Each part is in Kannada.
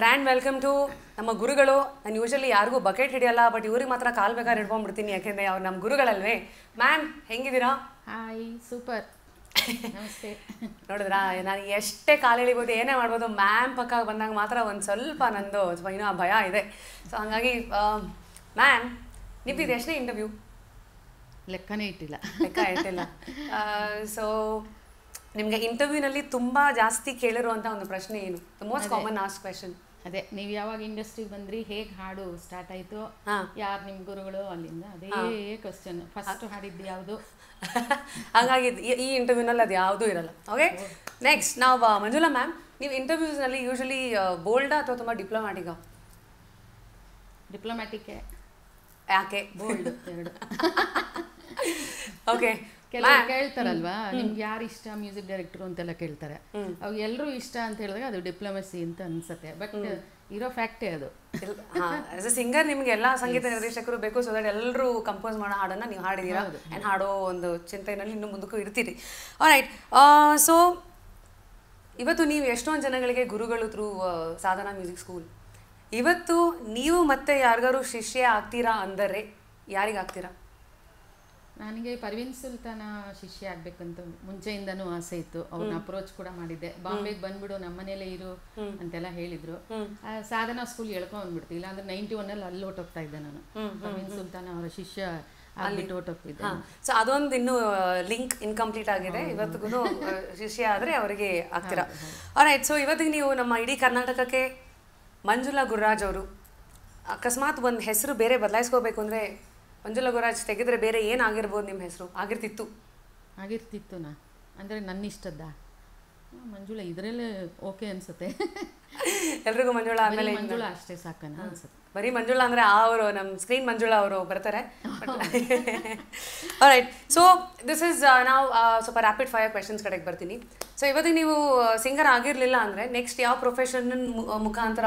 ಗ್ರ್ಯಾಂಡ್ ವೆಲ್ಕಮ್ ಟು ನಮ್ಮ ಗುರುಗಳು ನಾನು ಯೂಶಲಿ ಯಾರಿಗೂ ಬಕೆಟ್ ಹಿಡಿಯಲ್ಲ ಬಟ್ ಇವ್ರಿಗೆ ಮಾತ್ರ ಕಾಲ್ ಬೇಕಾದ್ರೆ ಹಿಡ್ಕೊಂಡ್ಬಿಡ್ತೀನಿ ಯಾಕೆಂದ್ರೆ ಅವ್ರು ನಮ್ಮ ಗುರುಗಳಲ್ವೇ ಮ್ಯಾಮ್ ಹೆಂಗಿದ್ದೀರಾ ಹಾಯ್ ಸೂಪರ್ ನಮಸ್ತೆ ನೋಡಿದ್ರಾ ನಾನು ಎಷ್ಟೇ ಕಾಲು ಎಳಿಬೋದು ಏನೇ ಮಾಡ್ಬೋದು ಮ್ಯಾಮ್ ಪಕ್ಕ ಬಂದಾಗ ಮಾತ್ರ ಒಂದು ಸ್ವಲ್ಪ ನಂದು ಇನ್ನೂ ಆ ಭಯ ಇದೆ ಸೊ ಹಾಗಾಗಿ ಮ್ಯಾಮ್ ನಿಮ್ದು ಎಷ್ಟನೇ ಇಂಟರ್ವ್ಯೂ ಲೆಕ್ಕನೇ ಇಟ್ಟಿಲ್ಲ ಲೆಕ್ಕ ಇಟ್ಟಿಲ್ಲ ಸೊ ನಿಮಗೆ ಇಂಟರ್ವ್ಯೂನಲ್ಲಿ ತುಂಬ ಜಾಸ್ತಿ ಕೇಳಿರುವಂಥ ಒಂದು ಪ್ರಶ್ನೆ ಏನು the most common asked question ಅದೇ ನೀವು ಯಾವಾಗ ಇಂಡಸ್ಟ್ರಿ ಬಂದ್ರಿ ಹೇಗೆ ಹಾಡು ಸ್ಟಾರ್ಟ್ ಆಯಿತು ಯಾರು ನಿಮ್ಮ ಗುರುಗಳು ಅಲ್ಲಿಂದ ಅದೇ ಕ್ವಶನ್ ಫಸ್ಟ್ ಹಾಡಿದ್ದು ಯಾವುದು ಹಾಗಾಗಿ ಈ ಇಂಟರ್ವ್ಯೂನಲ್ಲಿ ಅದು ಯಾವುದೂ ಇರಲ್ಲ ಓಕೆ ನೆಕ್ಸ್ಟ್ ನಾವು ಮಂಜುಲಾ ಮ್ಯಾಮ್ ನೀವು ಇಂಟರ್ವ್ಯೂಸ್ನಲ್ಲಿ ಯೂಶಲಿ ಬೋಲ್ಡಾ ಅಥವಾ ತುಂಬ ಡಿಪ್ಲೊಮ್ಯಾಟಿಕಾ ಡಿಪ್ಲೊಮ್ಯಾಟಿಕ್ಕೆ ಯಾಕೆ ಓಕೆ ಕೆಲವರು ಕೇಳ್ತಾರಲ್ವಾ ನಿಮ್ಗೆ ಯಾರು ಇಷ್ಟ ಮ್ಯೂಸಿಕ್ ಡೈರೆಕ್ಟರ್ ಅಂತೆಲ್ಲ ಕೇಳ್ತಾರೆ ಅವಾಗ ಎಲ್ಲರೂ ಇಷ್ಟ ಅಂತ ಹೇಳಿದಾಗ ಅದು ಡಿಪ್ಲೊಮಸಿ ಅಂತ ಅನ್ಸುತ್ತೆ ಬಟ್ ಇರೋ ಫ್ಯಾಕ್ಟೇ ಅದು ಆಸ್ ಅ ಸಿಂಗರ್ ನಿಮ್ಗೆ ಎಲ್ಲ ಸಂಗೀತ ನಿರ್ದೇಶಕರು ಬೇಕು ಸೊ ದಟ್ ಎಲ್ಲರೂ ಕಂಪೋಸ್ ಮಾಡೋ ಹಾಡನ್ನು ನೀವು ಹಾಡಿದ್ದೀರಾ ಆ್ಯಂಡ್ ಹಾಡೋ ಒಂದು ಚಿಂತೆನಲ್ಲಿ ಇನ್ನು ಮುಂದಕ್ಕೂ ಇರ್ತೀರಿ ರೈಟ್ ಸೊ ಇವತ್ತು ನೀವು ಎಷ್ಟೊಂದು ಜನಗಳಿಗೆ ಗುರುಗಳು ತ್ರೂ ಸಾಧನಾ ಮ್ಯೂಸಿಕ್ ಸ್ಕೂಲ್ ಇವತ್ತು ನೀವು ಮತ್ತೆ ಯಾರಿಗಾರು ಶಿಷ್ಯ ಆಗ್ತೀರಾ ಅಂದರೆ ಯಾರಿಗಾಗ್ತೀರಾ ನನಗೆ ಪರ್ವೀನ್ ಸುಲ್ತಾನ ಶಿಷ್ಯ ಆಗ್ಬೇಕಂತ ಮುಂಚೆಯಿಂದನೂ ಆಸೆ ಇತ್ತು ಅವ್ರನ್ನ ಅಪ್ರೋಚ್ ಕೂಡ ಮಾಡಿದ್ದೆ ಬಾಂಬೆಗೆ ಬಂದ್ಬಿಡು ನಮ್ಮನೇಲೆ ಇರು ಅಂತೆಲ್ಲ ಹೇಳಿದ್ರು ಸಾಧನಾ ಸ್ಕೂಲ್ ಎಳ್ಕೊಂಡ್ ಬಂದ್ಬಿಡ್ತು ಇಲ್ಲಾಂದ್ರೆ ನೈಂಟಿ ಒನ್ ಅಲ್ಲಿ ಅಲ್ಲಿ ಹೋಗ್ತಾ ಇದ್ದೆ ನಾನು ಪರ್ವೀನ್ ಸುಲ್ತಾನ ಅವರ ಶಿಷ್ಯ ಸೊ ಅದೊಂದು ಇನ್ನು ಲಿಂಕ್ ಇನ್ಕಂಪ್ಲೀಟ್ ಆಗಿದೆ ಇವತ್ತಿಗೂ ಶಿಷ್ಯ ಆದ್ರೆ ಅವರಿಗೆ ಆಗ್ತೀರಾ ಸೊ ಇವತ್ತಿಗೆ ನೀವು ನಮ್ಮ ಇಡೀ ಕರ್ನಾಟಕಕ್ಕೆ ಮಂಜುಲಾ ಗುರುರಾಜ್ ಅವರು ಅಕಸ್ಮಾತ್ ಒಂದು ಹೆಸರು ಬೇರೆ ಬದಲಾಯಿಸ್ಕೋಬೇಕು ಅಂದರೆ ಮಂಜುಲಾ ಗುರುರಾಜ್ ತೆಗೆದ್ರೆ ಬೇರೆ ಏನಾಗಿರ್ಬೋದು ನಿಮ್ಮ ಹೆಸರು ಆಗಿರ್ತಿತ್ತು ಆಗಿರ್ತಿತ್ತು ನಾ ಅಂದರೆ ನನ್ನ ಇಷ್ಟದ್ದ ಮಂಜುಳಾ ಇದರಲ್ಲೇ ಓಕೆ ಅನ್ಸುತ್ತೆ ಎಲ್ರಿಗೂ ಮಂಜುಳಾ ಆಮೇಲೆ ಮಂಜುಳಾ ಅಷ್ಟೇ ಸಾಕನ ಅನ್ಸುತ್ತೆ ಬರೀ ಮಂಜುಳಾ ಅಂದರೆ ಆ ಅವರು ನಮ್ಮ ಸ್ಕ್ರೀನ್ ಮಂಜುಳಾ ಅವರು ಬರ್ತಾರೆ ರೈಟ್ ಸೊ ದಿಸ್ ಇಸ್ ನಾವು ಸ್ವಲ್ಪ ರ್ಯಾಪಿಡ್ ಫೈರ್ ಕ್ವೆಶನ್ಸ್ ಕಡೆಗೆ ಬರ್ತೀನಿ ಸೊ ಇವತ್ತಿಗೆ ನೀವು ಸಿಂಗರ್ uh, ಆಗಿರಲಿಲ್ಲ ಅಂದರೆ ನೆಕ್ಸ್ಟ್ ಯಾವ ಪ್ರೊಫೆಷನ್ ಮುಖಾಂತರ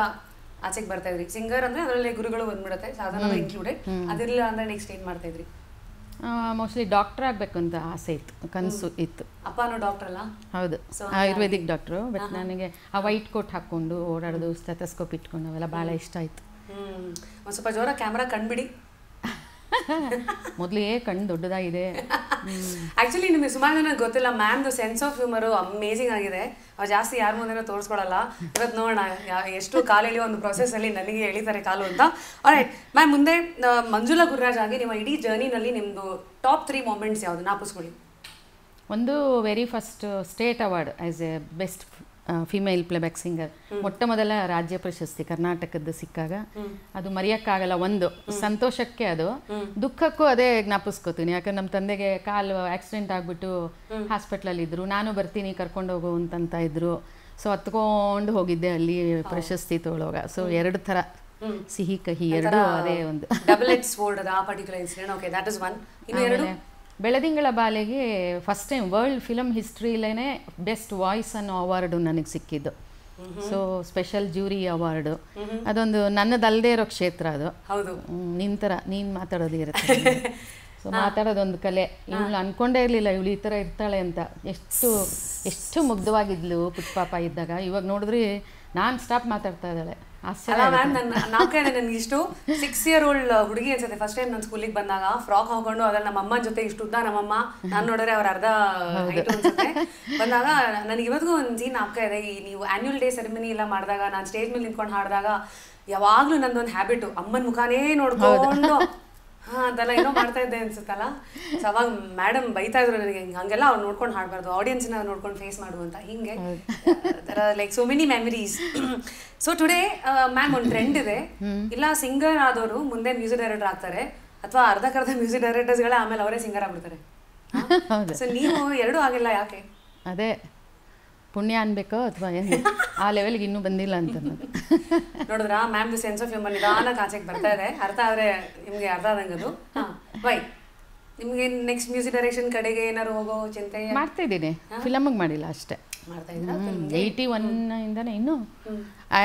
ಆಚೆಗೆ ಬರ್ತಾ ಇದ್ರಿ ಸಿಂಗರ್ ಅಂದ್ರೆ ಅದರಲ್ಲಿ ಗುರುಗಳು ಬಂದ್ಬಿಡುತ್ತೆ ಸಾಧನ ಇನ್ಕ್ಲೂಡೆಡ್ ಅದಿರಲಿಲ್ಲ ಅಂದ್ರೆ ನೆಕ್ಸ್ಟ್ ಏನ್ ಮಾಡ್ತಾ ಇದ್ರಿ ಮೋಸ್ಟ್ಲಿ ಡಾಕ್ಟರ್ ಆಗಬೇಕು ಅಂತ ಆಸೆ ಇತ್ತು ಕನಸು ಇತ್ತು ಅಪ್ಪನೂ ಡಾಕ್ಟರ್ ಅಲ್ಲ ಹೌದು ಆಯುರ್ವೇದಿಕ್ ಡಾಕ್ಟರ್ ಬಟ್ ನನಗೆ ಆ ವೈಟ್ ಕೋಟ್ ಹಾಕೊಂಡು ಓಡಾಡೋದು ಸ್ಟೆಥಸ್ಕೋಪ್ ಇಟ್ಕೊಂಡು ಅವೆಲ್ಲ ಬಹಳ ಇಷ್ಟ ಆಯ್ತು ಒಂದು ಸ್ವಲ್ಪ ಜೋರ ಕ್ಯಾಮ್ರಾ ಮೊದ್ಲು ಏ ಕಣ್ಣು ದೊಡ್ಡದಾಗಿದೆ ಆಕ್ಚುಲಿ ನಿಮಗೆ ಸುಮಾರು ಜನ ಗೊತ್ತಿಲ್ಲ ಮ್ಯಾಮ್ದು ಸೆನ್ಸ್ ಆಫ್ ಹ್ಯೂಮರು ಅಮೇಸಿಂಗ್ ಆಗಿದೆ ಅವ್ರು ಜಾಸ್ತಿ ಯಾರ ಮುಂದೆ ತೋರಿಸ್ಕೊಡಲ್ಲ ಇವತ್ತು ನೋಡೋಣ ಎಷ್ಟು ಕಾಲಲ್ಲಿ ಒಂದು ಅಲ್ಲಿ ನನಗೆ ಎಳಿತಾರೆ ಕಾಲು ಅಂತ ಆಲ್ರೈಟ್ ಮ್ಯಾಮ್ ಮುಂದೆ ಮಂಜುಲಾ ಗುರುರಾಜ್ ಆಗಿ ನಿಮ್ಮ ಇಡೀ ಜರ್ನಿನಲ್ಲಿ ನಿಮ್ಮದು ಟಾಪ್ ತ್ರೀ ಮೂಮೆಂಟ್ಸ್ ಯಾವುದು ನಾಪಿಸ್ಕೊಳ್ಳಿ ಒಂದು very first state award as a best female playback singer ಮೊಟ್ಟ ಮೊದಲ ರಾಜ್ಯ ಪ್ರಶಸ್ತಿ ಕರ್ನಾಟಕದ ಸಿಕ್ಕಾಗ ಅದು ಮರೆಯಕ್ಕಾಗಲ್ಲ ಒಂದು ಸಂತೋಷಕ್ಕೆ ಅದು ದುಃಖಕ್ಕೂ ಅದೇ ಜ್ಞಾಪಿಸ್ಕೋತೀನಿ ಯಾಕಂದ್ರೆ ನಮ್ಮ ತಂದೆಗೆ ಕಾಲು ಆಕ್ಸಿಡೆಂಟ್ ಆಗ್ಬಿಟ್ಟು ಹಾಸ್ಪಿಟ್ಲಲ್ಲಿ ಇದ್ರು ನಾನು ಬರ್ತೀನಿ ಕರ್ಕೊಂಡು ಹೋಗು ಅಂತ ಇದ್ರು ಸೊ ಹತ್ಕೊಂಡು ಹೋಗಿದ್ದೆ ಅಲ್ಲಿ ಪ್ರಶಸ್ತಿ ತೊಗೊಳೋಗ ಸೊ ಎರಡು ತರ ಸಿಹಿ ಕಹಿ ಎರಡು ಅದೇ ಒಂದು ಡಬಲ್ ಎಕ್ಸ್ ಆ ಓಕೆ ದಟ್ ಇಸ್ ಬೆಳದಿಂಗಳ ಬಾಲೆಗೆ ಫಸ್ಟ್ ಟೈಮ್ ವರ್ಲ್ಡ್ ಫಿಲಮ್ ಹಿಸ್ಟ್ರಿಲೇ ಬೆಸ್ಟ್ ವಾಯ್ಸ್ ಅನ್ನೋ ಅವಾರ್ಡು ನನಗೆ ಸಿಕ್ಕಿದ್ದು ಸೊ ಸ್ಪೆಷಲ್ ಜ್ಯೂರಿ ಅವಾರ್ಡು ಅದೊಂದು ನನ್ನದಲ್ಲದೆ ಇರೋ ಕ್ಷೇತ್ರ ಅದು ಹೌದು ನಿನ್ನ ಥರ ನೀನು ಮಾತಾಡೋದು ಇರುತ್ತೆ ಸೊ ಮಾತಾಡೋದೊಂದು ಕಲೆ ಇವಳು ಅನ್ಕೊಂಡೇ ಇರಲಿಲ್ಲ ಇವಳು ಈ ಥರ ಇರ್ತಾಳೆ ಅಂತ ಎಷ್ಟು ಎಷ್ಟು ಮುಗ್ಧವಾಗಿದ್ಲು ಪುಟ್ಪಾಪ ಇದ್ದಾಗ ಇವಾಗ ನೋಡಿದ್ರೆ ನಾನು ಸ್ಟಾಪ್ ಮಾತಾಡ್ತಾ ಇದ್ದಾಳೆ ನನಗೆ ಇಷ್ಟು ಸಿಕ್ಸ್ ಇಯರ್ ಓಲ್ಡ್ ಹುಡುಗಿ ಅನ್ಸುತ್ತೆ ಫಸ್ಟ್ ಟೈಮ್ ನನ್ನ ಸ್ಕೂಲಿಗೆ ಬಂದಾಗ ಫ್ರಾಕ್ ಹಾಕೊಂಡು ಅದ್ರಲ್ಲಿ ನಮ್ಮ ಅಮ್ಮ ಜೊತೆ ಇಷ್ಟು ಉದ್ದ ನಮ್ಮಮ್ಮ ನಾನು ನೋಡಿದ್ರೆ ಅವ್ರ ಅರ್ಧ ಬಂದಾಗ ನನಗೆ ಇವತ್ತಿಗೂ ಒಂದು ಜೀನ್ ಆಗ್ತಾ ಇದೆ ಈ ನೀವು ಆನ್ಯುವಲ್ ಡೇ ಸೆರೆಮನಿ ಎಲ್ಲ ಮಾಡಿದಾಗ ನಾನು ಸ್ಟೇಜ್ ಮೇಲೆ ನಿಂತ್ಕೊಂಡು ಹಾಡಿದಾಗ ಯಾವಾಗ್ಲೂ ನಂದೊಂದು ಹ್ಯಾಬಿಟ್ ಅಮ್ಮನ ಮುಖಾನೇ ನೋಡ್ಕೊಂಡು ಹಾ ಅದೆಲ್ಲ ಏನೋ ಮಾಡ್ತಾ ಇದ್ದೆ ಅನ್ಸುತ್ತಲ್ಲ ಸೊ ಅವಾಗ ಮೇಡಮ್ ಬೈತಾ ಇದ್ರು ನನಗೆ ಹಂಗೆಲ್ಲ ಅವ್ರು ನೋಡ್ಕೊಂಡು ಹಾಡಬಾರ್ದು ನ ನೋಡ್ಕೊಂಡು ಫೇಸ್ ಮಾಡು ಅಂತ ಹಿಂಗೆ like so many memories so today ma'am ಒಂದು ಟ್ರೆಂಡ್ ಇದೆ ಇಲ್ಲ ಸಿಂಗರ್ ಆದವರು ಮುಂದೆ ಮ್ಯೂಸಿಕ್ ಡೈರೆಕ್ಟರ್ ಆಗ್ತಾರೆ ಅಥವಾ ಅರ್ಧಕ್ಕರ್ಧ ಮ್ಯೂಸಿಕ್ ಡೈರೆಕ್ಟರ್ಸ್ಗಳೇ ಆಮೇಲೆ ಅವರೇ ಸಿಂಗರ್ ಆಗ್ಬಿಡ್ತಾರೆ ಸೊ ನೀವು ಎರಡೂ ಆಗಿಲ್ಲ ಯಾಕೆ ಅದೇ ಪುಣ್ಯ ಅನ್ಬೇಕೋ ಅಥವಾ ಏನು ಆ ಲೆವೆಲ್ಗೆ ಇನ್ನೂ ಬಂದಿಲ್ಲ ಅಂತ ನೋಡಿದ್ರ ma'am the sense of humour ನಿಧಾನಕ್ಕೆ ಆಚೆಗೆ ಬರ್ತಾ ಇದೆ ಅರ್ಥ ಆದರೆ ನಿಮಗೆ ಅರ್ಥ ಆದಂಗೆ ಅದು ವೈ ನಿಮಗೆ ನೆಕ್ಸ್ಟ್ ಮ್ಯೂಸಿಕ್ ಡೈರೆಕ್ಷನ್ ಕಡೆಗೆ ಏನಾರು ಹೋಗೋ ಚಿಂತೆ ಮಾಡ್ತಾ ಇದ್ದೀನಿ ಫಿಲಮ್ಗೆ ಮಾಡಿಲ್ಲ ಅಷ್ಟೇ ಏಯ್ಟಿ ಒನ್ ಇಂದಾನೆ ಇನ್ನು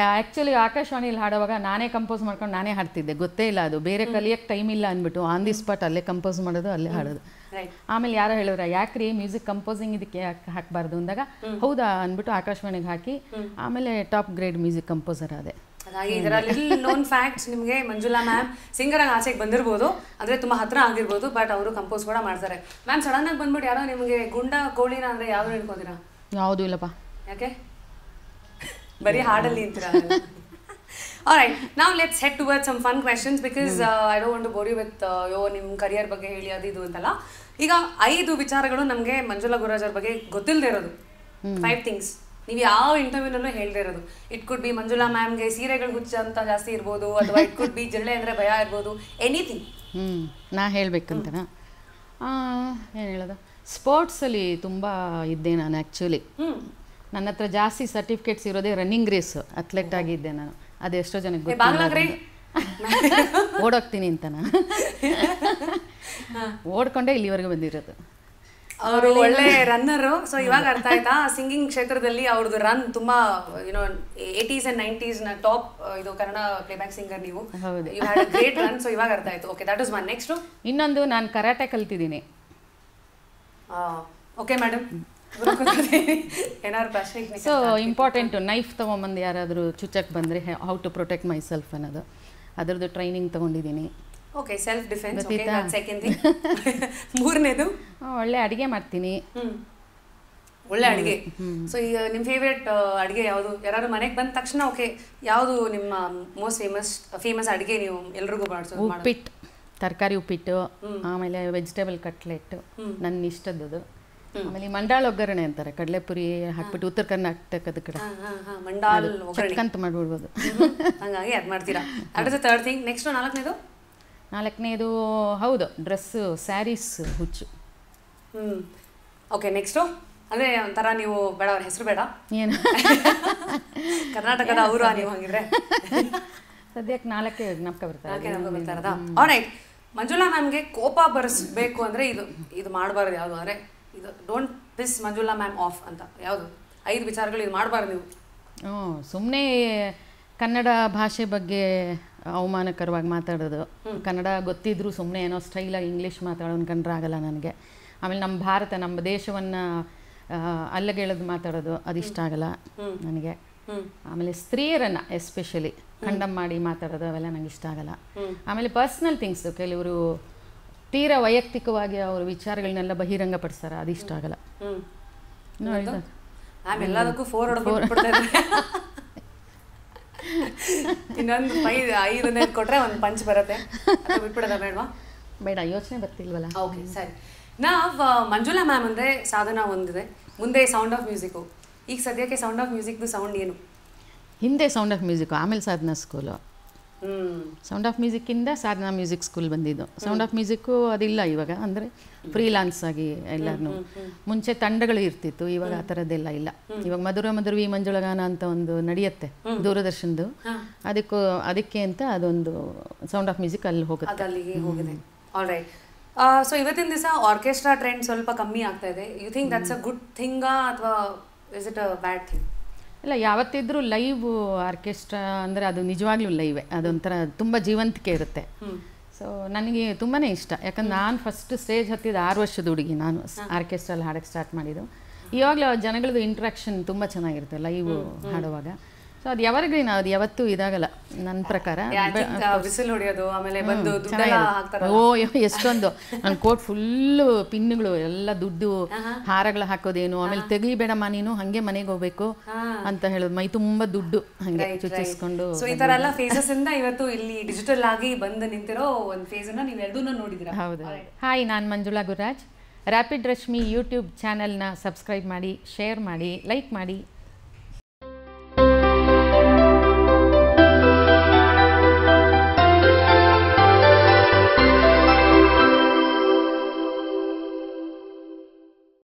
ಆ್ಯಕ್ಚುಲಿ ಆಕಾಶವಾಣಿಯಲ್ಲಿ ಹಾಡುವಾಗ ನಾನೇ ಕಂಪೋಸ್ ಮಾಡ್ಕೊಂಡು ನಾನೇ ಹಾಡ್ತಿದ್ದೆ ಗೊತ್ತೇ ಇಲ್ಲ ಅದು ಬೇರೆ ಕಲಿಯಕ್ಕೆ ಟೈಮ್ ಇಲ್ಲ ಅಂದ್ಬಿಟ್ಟು ಆನ್ ದಿ ಸ್ಪಾಟ್ ಅಲ್ಲೇ ಕಂಪೋಸ್ ಮಾಡೋದು ಅಲ್ಲೇ ಹಾಡೋದು ಆಮೇಲೆ ಯಾರೋ ಹೇಳಿದ್ರ ಯಾಕ್ರಿ ಮ್ಯೂಸಿಕ್ ಕಂಪೋಸಿಂಗ್ ಇದಕ್ಕೆ ಹಾಕಬಾರ್ದು ಅಂದಾಗ ಹೌದಾ ಅಂದ್ಬಿಟ್ಟು ಆಕಾಶವಾಣಿಗೆ ಹಾಕಿ ಆಮೇಲೆ ಟಾಪ್ ಗ್ರೇಡ್ ಮ್ಯೂಸಿಕ್ ಕಂಪೋಸರ್ ಅದೇ ಹಾಗಾಗಿ ಇದರ ಲಿಟಲ್ ನೋನ್ ಫ್ಯಾಕ್ಟ್ಸ್ ನಿಮಗೆ ಮಂಜುಲಾ ಮ್ಯಾಮ್ ಸಿಂಗರ್ ಆಗಿ ಆಚೆಗೆ ಬಂದಿರ್ಬೋದು ಅಂದ್ರೆ ತುಂಬಾ ಹತ್ರ ಆಗಿರ್ಬೋದು ಬಟ್ ಅವರು ಕಂಪೋಸ್ ಕೂಡ ಮಾಡ್ತಾರೆ ಮ್ಯಾಮ್ ಸಡನ್ ಆಗಿ ಬಂದ್ಬಿಟ್ಟು ಯಾರೋ ನಿಮಗೆ ಗುಂಡ ಕೋಳಿನ ಅಂದ್ರೆ ಯಾವ್ದು ಹೇಳ್ಕೊತೀರಾ ಯಾವುದೂ ಇಲ್ಲಪ್ಪ ಯಾಕೆ ಬರೀ ಹಾಡಲ್ಲಿ All right, let's head head towards some fun questions because hmm. uh, I don't want to with you ನಿಮ್ಮ ಕರಿಯರ್ uh, ಬಗ್ಗೆ ಹೇಳಿ ಅದು ಇದು ಅಂತಲ್ಲ ಈಗ ಐದು ವಿಚಾರಗಳು ನಮಗೆ ಮಂಜುಳಾ ಗುರಾಜ್ ಬಗ್ಗೆ ಗೊತ್ತಿಲ್ಲದೆ ಇರೋದು ಫೈವ್ ಥಿಂಗ್ಸ್ ನೀವು ಯಾವ ಇಂಟರ್ವ್ಯೂನಲ್ಲೂ ಹೇಳದೇ ಇರೋದು ಇಟ್ ಕುಡ್ ಬಿ ಮಂಜುಳಾ ಮ್ಯಾಮ್ಗೆ ಸೀರೆಗಳು ಹುಚ್ಚ ಅಂತ ಜಾಸ್ತಿ ಇರ್ಬೋದು ಅಥವಾ ಇಟ್ ಕುಡ್ ಬಿ ಜಿರಳೆ ಅಂದರೆ ಭಯ ಇರ್ಬೋದು ಎನಿಥಿಂಗ್ ಹ್ಞೂ ನಾ ಹೇಳಬೇಕಂತನಾ ಏನು ಹೇಳೋದು ಸ್ಪೋರ್ಟ್ಸಲ್ಲಿ ತುಂಬ ಇದ್ದೆ ನಾನು ಆ್ಯಕ್ಚುಲಿ ನನ್ನ ಹತ್ರ ಜಾಸ್ತಿ ಸರ್ಟಿಫಿಕೇಟ್ಸ್ ಇರೋದೇ ರನ್ನಿಂಗ್ ರೇಸು ಅಥ್ಲೆಟ್ ಆಗಿದ್ದೆ ನಾನು ಅದೆಷ್ಟೋ ಜನಕ್ಕೆ ಗೊತ್ತಿಲ್ಲ ಓಡೋಗ್ತೀನಿ ಅಂತನ ಓಡ್ಕೊಂಡೆ ಇಲ್ಲಿವರೆಗೂ ಬಂದಿರೋದು ಅವರು ಒಳ್ಳೆ ರನ್ನರು ಸೊ ಇವಾಗ ಅರ್ಥ ಆಯ್ತಾ ಸಿಂಗಿಂಗ್ ಕ್ಷೇತ್ರದಲ್ಲಿ ಅವ್ರದ್ದು ರನ್ ತುಂಬಾ ಯುನೋ ಏಟೀಸ್ ಅಂಡ್ ನೈಂಟೀಸ್ ನ ಟಾಪ್ ಇದು ಕನ್ನಡ ಪ್ಲೇಬ್ಯಾಕ್ ಸಿಂಗರ್ ನೀವು ಗ್ರೇಟ್ ರನ್ ಸೊ ಇವಾಗ ಅರ್ಥ ಆಯ್ತು okay that is man next ಇನ್ನೊಂದು ನಾನು ಕರಾಟೆ ಕಲ್ತಿದ್ದೀನಿ okay madam so important knife ತೊಗೊಂಬಂದು ಯಾರಾದರೂ ಚುಚ್ಚಕ್ಕೆ ಬಂದರೆ how to protect myself ಅನ್ನೋದು ಅದರದ್ದು ಟ್ರೈನಿಂಗ್ ತೊಗೊಂಡಿದ್ದೀನಿ ಓಕೆ ಸೆಲ್ಫ್ ಡಿಫೆನ್ಸ್ ಸೆಕೆಂಡ್ ಮೂರನೇದು ಒಳ್ಳೆ ಅಡುಗೆ ಮಾಡ್ತೀನಿ ಒಳ್ಳೆ ಅಡುಗೆ ಸೊ ಈಗ ನಿಮ್ಮ ಫೇವ್ರೇಟ್ ಅಡುಗೆ ಯಾವುದು ಯಾರು ಮನೆಗೆ ಬಂದ ತಕ್ಷಣ ಓಕೆ ಯಾವುದು ನಿಮ್ಮ ಮೋಸ್ಟ್ ಫೇಮಸ್ ಫೇಮಸ್ ಅಡುಗೆ ನೀವು ಎಲ್ರಿಗೂ ಮಾಡಿಸೋದು ಉಪ್ಪಿಟ್ಟು ತರಕಾರಿ ಉಪ್ಪಿಟ್ಟು ಆಮೇಲೆ ವೆಜಿಟೇಬಲ್ ಕಟ್ಲೆಟ್ ನನ್ನ ಇಷ್ಟದ್ದು ಆಮೇಲೆ ಮಂಡಾಳ ಒಗ್ಗರಣೆ ಅಂತಾರೆ ಕಡಲೆಪುರಿ ಹಾಕ್ಬಿಟ್ಟು ಉತ್ತರ ಕರ್ನಾಟಕದ ಕಡೆ ಮಂಡಾಲ್ ಚಟ್ಕಂತ ಮಾಡ್ಬಿಡ್ಬೋದು ಹಂಗಾಗಿ ಅದು ಮಾಡ್ತೀರಾ ಥರ್ಡ್ ಥಿಂಗ್ ನೆಕ್ಸ್ಟ್ ನಾಲ್ಕನೇದು ನಾಲ್ಕನೇದು ಹೌದು ಡ್ರೆಸ್ ಸ್ಯಾರೀಸ್ ಹುಚ್ಚು ಹ್ಞೂ ಓಕೆ ನೆಕ್ಸ್ಟು ಅದೇ ಒಂಥರ ನೀವು ಬೇಡ ಅವ್ರ ಹೆಸರು ಬೇಡ ಏನು ಕರ್ನಾಟಕದ ಅವರು ನೀವು ಹಂಗಿದ್ರೆ ಸದ್ಯಕ್ಕೆ ನಾಲ್ಕೇ ಜ್ಞಾಪಕ ಬರ್ತಾರೆ ಆಲ್ರೈಟ್ ಮಂಜುಳಾ ನಮಗೆ ಕೋಪ ಬರಿಸಬೇಕು ಅಂದರೆ ಇದು ಇದು ಮಾಡಬಾರ್ದು ಯಾವುದು ಅಂದರೆ ಇದು don't piss Manjula ma'am off ಅಂತ ಯಾವುದು ಐದು ವಿಚಾರಗಳು ಇದು ಮಾಡಬಾರ್ದು ನೀವು ಹ್ಞೂ ಸುಮ್ಮನೆ ಕನ್ನಡ ಭಾಷೆ ಬಗ್ಗೆ ಅವಮಾನಕರವಾಗಿ ಮಾತಾಡೋದು ಕನ್ನಡ ಗೊತ್ತಿದ್ರು ಸುಮ್ಮನೆ ಏನೋ ಸ್ಟೈಲಾಗಿ ಇಂಗ್ಲೀಷ್ ಮಾತಾಡೋ ಕಂಡ್ರೆ ಆಗಲ್ಲ ನನಗೆ ಆಮೇಲೆ ನಮ್ಮ ಭಾರತ ನಮ್ಮ ದೇಶವನ್ನು ಅಲ್ಲಗೇಳೋದು ಮಾತಾಡೋದು ಅದಿಷ್ಟ ಆಗಲ್ಲ ನನಗೆ ಆಮೇಲೆ ಸ್ತ್ರೀಯರನ್ನ ಎಸ್ಪೆಷಲಿ ಕಂಡಮ್ ಮಾಡಿ ಮಾತಾಡೋದು ಅವೆಲ್ಲ ನಂಗೆ ಇಷ್ಟ ಆಗಲ್ಲ ಆಮೇಲೆ ಪರ್ಸ್ನಲ್ ಥಿಂಗ್ಸ್ ಕೆಲವರು ತೀರಾ ವೈಯಕ್ತಿಕವಾಗಿ ಅವ್ರ ವಿಚಾರಗಳನ್ನೆಲ್ಲ ಬಹಿರಂಗಪಡಿಸ್ತಾರೆ ಅದು ಇಷ್ಟ ಆಗಲ್ಲ ಎಲ್ಲದಕ್ಕೂ ಫೋರ್ ಇನ್ನೊಂದು ಐದು ಐದನೇ ಕೊಟ್ರೆ ಒಂದು ಪಂಚ್ ಬರುತ್ತೆ ಬಿಟ್ಬಿಡದ ಬೇಡವಾ ಬೇಡ ಯೋಚನೆ ಬರ್ತಿಲ್ವಲ್ಲ ಓಕೆ ಸರಿ ನಾವು ಮಂಜುಲಾ ಮ್ಯಾಮ್ ಅಂದ್ರೆ ಸಾಧನ ಒಂದಿದೆ ಮುಂದೆ ಸೌಂಡ್ ಆಫ್ ಮ್ಯೂಸಿಕ್ಕು ಈಗ ಸದ್ಯಕ್ಕೆ ಸೌಂಡ್ ಆಫ್ ಮ್ಯೂಸಿಕ್ದು ಸೌಂಡ್ ಏನು ಹಿಂದೆ ಸೌಂಡ್ ಆಫ್ ಮ್ಯೂಸಿಕ್ ಆಮೇಲೆ ಸಾಧನ ಸ್ಕೂಲು ಸೌಂಡ್ ಆಫ್ ಮ್ಯೂಸಿಕ್ಕಿಂದ ಸಾಧನಾ ಮ್ಯೂಸಿಕ್ ಸ್ಕೂಲ್ ಬಂದಿದ್ದು ಸೌಂಡ್ ಆಫ್ ಮ್ಯೂಸಿಕ್ಕು ಅದಿಲ್ಲ ಇವಾಗ ಅಂದರೆ ಫ್ರೀಲಾನ್ಸ್ ಆಗಿ ಎಲ್ಲರೂ ಮುಂಚೆ ತಂಡಗಳು ಇರ್ತಿತ್ತು ಇವಾಗ ಆ ಥರದ್ದೆಲ್ಲ ಇಲ್ಲ ಇವಾಗ ಮಧುರ ಮಧುರ ವಿ ಮಂಜುಳಗಾನ ಅಂತ ಒಂದು ನಡೆಯುತ್ತೆ ದೂರದರ್ಶನದು ಅದಕ್ಕೂ ಅದಕ್ಕೆ ಅಂತ ಅದೊಂದು ಸೌಂಡ್ ಆಫ್ ಮ್ಯೂಸಿಕ್ ಅಲ್ಲಿ ಹೋಗುತ್ತೆ ಸೊ ಇವತ್ತಿನ ದಿವಸ ಆರ್ಕೆಸ್ಟ್ರಾ ಟ್ರೆಂಡ್ ಸ್ವಲ್ಪ ಕಮ್ಮಿ ಆಗ್ತಾ ಇದೆ you think that's a good ಥಿಂಗಾ ಅಥವಾ is it a bad thing ಇಲ್ಲ ಯಾವತ್ತಿದ್ರೂ ಲೈವ್ ಆರ್ಕೆಸ್ಟ್ರಾ ಅಂದರೆ ಅದು ನಿಜವಾಗ್ಲೂ ಲೈವೇ ಅದೊಂಥರ ತುಂಬ ಜೀವಂತಿಕೆ ಇರುತ್ತೆ ಸೊ ನನಗೆ ತುಂಬಾ ಇಷ್ಟ ಯಾಕಂದ್ರೆ ನಾನು ಫಸ್ಟ್ ಸ್ಟೇಜ್ ಹತ್ತಿದ ಆರು ವರ್ಷದ ಹುಡುಗಿ ನಾನು ಆರ್ಕೆಸ್ಟ್ರಲ್ಲಿ ಹಾಡಕ್ಕೆ ಸ್ಟಾರ್ಟ್ ಮಾಡಿದ್ದು ಇವಾಗಲೂ ಜನಗಳದ್ದು ಇಂಟ್ರಾಕ್ಷನ್ ತುಂಬ ಚೆನ್ನಾಗಿರುತ್ತೆ ಲೈವ್ ಹಾಡುವಾಗ ಅದು ಎವರ್ಗ್ರೀನ್ ಅದು ಯಾವತ್ತೂ ಇದಾಗಲ್ಲ ನನ್ನ ಪ್ರಕಾರ ಬಿಸಿಲು ಹೊಡೆಯೋದು ಆಮೇಲೆ ಬಂದು ಓ ಎಷ್ಟೊಂದು ನನ್ನ ಕೋಟ್ ಫುಲ್ಲು ಪಿನ್ಗಳು ಎಲ್ಲ ದುಡ್ಡು ಹಾರಗಳು ಹಾಕೋದೇನು ಆಮೇಲೆ ತೆಗಿಬೇಡಮ್ಮ ನೀನು ಹಂಗೆ ಮನೆಗೆ ಹೋಗ್ಬೇಕು ಅಂತ ಹೇಳೋದು ಮೈ ತುಂಬಾ ದುಡ್ಡು ಹಂಗೆ ಚುಚ್ಚಿಸ್ಕೊಂಡು ಈ ತರ ಎಲ್ಲ ಫೇಸಸ್ ಇಂದ ಇವತ್ತು ಇಲ್ಲಿ ಡಿಜಿಟಲ್ ಬಂದು ನಿಂತಿರೋ ಒಂದು ಫೇಸ್ ನೀವು ಎರಡೂ ನೋಡಿದಿರ ಹೌದು ಹಾಯ್ ನಾನು ಮಂಜುಳಾ ಗುರುರಾಜ್ ರ್ಯಾಪಿಡ್ ರಶ್ಮಿ ಯೂಟ್ಯೂಬ್ ಚಾನೆಲ್ನ ಸಬ್ಸ್ಕ್ರೈಬ್ ಮಾಡಿ ಶೇರ್ ಮಾಡಿ ಲೈಕ್ ಮಾಡಿ